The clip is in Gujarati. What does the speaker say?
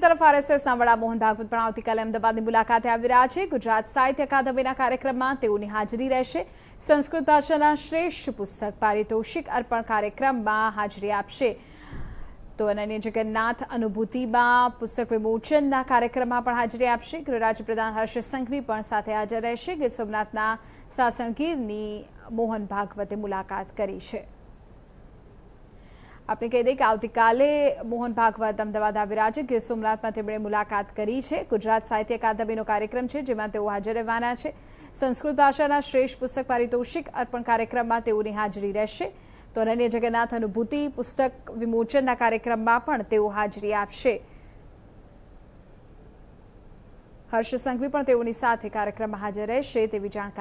તરફ આરએસએસના વડા મોહન ભાગવત પણ આવતીકાલે અમદાવાદની મુલાકાતે આવી રહ્યા છે ગુજરાત સાહિત્ય અકાદમીના કાર્યક્રમમાં તેઓની હાજરી રહેશે સંસ્કૃત ભાષાના શ્રેષ્ઠ પુસ્તક પારિતોષિક અર્પણ કાર્યક્રમમાં હાજરી આપશે તો અનન્ય જગન્નાથ અનુભૂતિમાં પુસ્તક વિમોચનના કાર્યક્રમમાં પણ હાજરી આપશે ગૃહરાજ્ય પ્રધાન હર્ષ સંઘવી પણ સાથે હાજર રહેશે ગીર સોમનાથના સાસણગીરની મોહન ભાગવતે મુલાકાત કરી છે આપણે કહી દઈએ કે આવતીકાલે મોહન ભાગવત અમદાવાદ આવી રહ્યા છે ગીર સોમનાથમાં તેમણે મુલાકાત કરી છે ગુજરાત સાહિત્ય અકાદમીનો કાર્યક્રમ છે જેમાં તેઓ હાજર રહેવાના છે સંસ્કૃત ભાષાના શ્રેષ્ઠ પુસ્તક પારિતોષિક અર્પણ કાર્યક્રમમાં તેઓની હાજરી રહેશે તો અનન્ય જગન્નાથ અનુભૂતિ પુસ્તક વિમોચનના કાર્યક્રમમાં પણ તેઓ હાજરી આપશે હર્ષ સંઘવી પણ તેઓની સાથે કાર્યક્રમમાં હાજર રહેશે તેવી જાણકારી